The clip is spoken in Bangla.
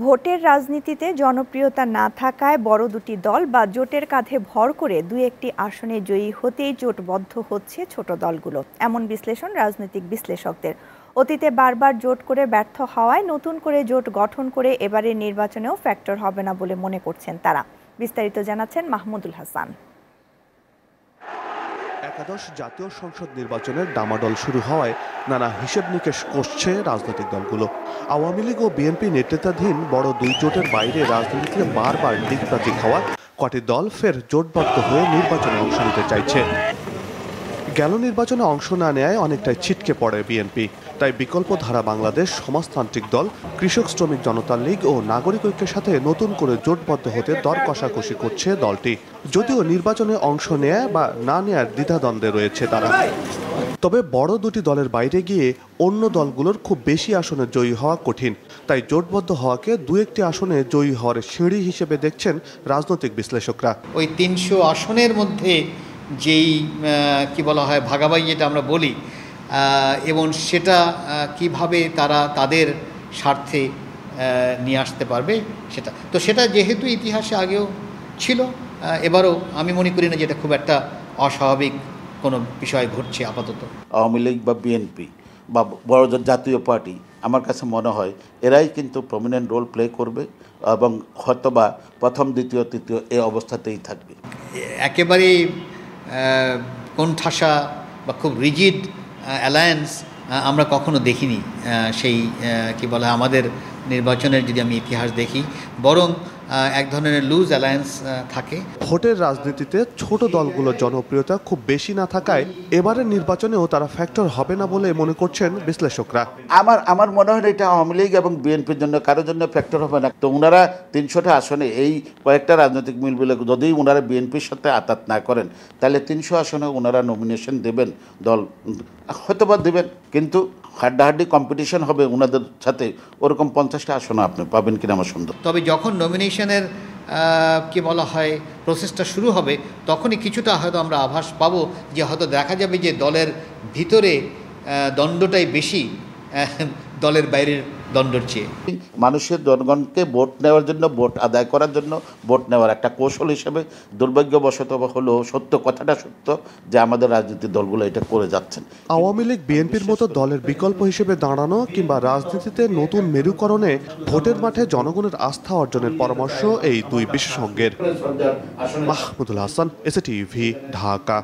ভোটের রাজনীতিতে জনপ্রিয়তা না থাকায় বড় দুটি দল বা জোটের কাঁধে ভর করে দু একটি আসনে জয়ী হতেই জোটবদ্ধ হচ্ছে ছোট দলগুলো এমন বিশ্লেষণ রাজনৈতিক বিশ্লেষকদের অতীতে বারবার জোট করে ব্যর্থ হওয়ায় নতুন করে জোট গঠন করে এবারের নির্বাচনেও ফ্যাক্টর হবে না বলে মনে করছেন তারা বিস্তারিত জানাচ্ছেন মাহমুদুল হাসান একাদশ জাতীয় সংসদ নির্বাচনের ডামাডল শুরু হওয়ায় নানা হিসেব নিকেশ করছে রাজনৈতিক দলগুলো আওয়ামী লীগ ও বিএনপি নেতৃত্বাধীন বড় দুই জোটের বাইরে রাজনীতিতে বারবার দিকবাজি হওয়া কটি দল ফের জোটবদ্ধ হয়ে নির্বাচনে অংশ নিতে চাইছে গেল নির্বাচনে অংশ না নেয় অনেকটাই ছিটকে পড়ে বিএনপি তাই বিকল্প ধারা বাংলাদেশ সমাজতান্ত্রিক দল কৃষক শ্রমিক জনতা লীগ ও নাগরিক ঐক্যের সাথে নতুন করে জোটবদ্ধ হতে দর কষাকষি করছে দলটি যদিও নির্বাচনে অংশ নেয়া বা না নেয়ার দ্বিধাদ্বন্দ্বে রয়েছে তারা তবে বড় দুটি দলের বাইরে গিয়ে অন্য দলগুলোর খুব বেশি আসনে জয়ী হওয়া কঠিন তাই জোটবদ্ধ হওয়াকে দু একটি আসনে জয়ী হওয়ার সিঁড়ি হিসেবে দেখছেন রাজনৈতিক বিশ্লেষকরা ওই তিনশো আসনের মধ্যে যেই কি বলা হয় ভাগাভাগি যেটা আমরা বলি এবং সেটা কিভাবে তারা তাদের স্বার্থে নিয়ে আসতে পারবে সেটা তো সেটা যেহেতু ইতিহাসে আগেও ছিল এবারও আমি মনে করি না যেটা খুব একটা অস্বাভাবিক কোনো বিষয় ঘটছে আপাতত আওয়ামী লীগ বা বিএনপি বা বড় জাতীয় পার্টি আমার কাছে মনে হয় এরাই কিন্তু প্রমিনেন্ট রোল প্লে করবে এবং হয়তো বা প্রথম দ্বিতীয় তৃতীয় এ অবস্থাতেই থাকবে একেবারে কোণঠাসা বা খুব রিজিড অ্যালায়েন্স আমরা কখনো দেখিনি সেই কি বলে আমাদের নির্বাচনের যদি আমি ইতিহাস দেখি বরং এক ধরনের লুজ অ্যালায়েন্স থাকে ভোটের রাজনীতিতে ছোট দলগুলোর জনপ্রিয়তা খুব বেশি না থাকায় এবারের নির্বাচনেও তারা ফ্যাক্টর হবে না বলে মনে করছেন বিশ্লেষকরা আমার আমার মনে হয় এটা আওয়ামী লীগ এবং বিএনপির জন্য কারোর জন্য ফ্যাক্টর হবে না তো ওনারা তিনশোটা আসনে এই কয়েকটা রাজনৈতিক মিলগুলো যদি ওনারা বিএনপির সাথে আতাত না করেন তাহলে তিনশো আসনে ওনারা নমিনেশন দেবেন দল হয়তো বা দেবেন কিন্তু হাড্ডাহাড্ডি কম্পিটিশন হবে ওনাদের সাথে ওরকম পঞ্চাশটা আসন আপনি পাবেন কিনা আমার সুন্দর তবে যখন নমিনেশনের কি বলা হয় প্রসেসটা শুরু হবে তখনই কিছুটা হয়তো আমরা আভাস পাবো যে হয়তো দেখা যাবে যে দলের ভিতরে দণ্ডটাই বেশি দলের বাইরের দণ্ডর চেয়ে মানুষের জনগণকে ভোট নেওয়ার জন্য ভোট আদায় করার জন্য ভোট নেওয়ার একটা কৌশল হিসেবে দুর্ভাগ্যবশত হলো সত্য কথাটা সত্য যে আমাদের রাজনৈতিক দলগুলো এটা করে যাচ্ছেন আওয়ামী লীগ বিএনপির মতো দলের বিকল্প হিসেবে দাঁড়ানো কিংবা রাজনীতিতে নতুন মেরুকরণে ভোটের মাঠে জনগণের আস্থা অর্জনের পরামর্শ এই দুই বিশেষজ্ঞের মাহমুদুল হাসান এসএটিভি ঢাকা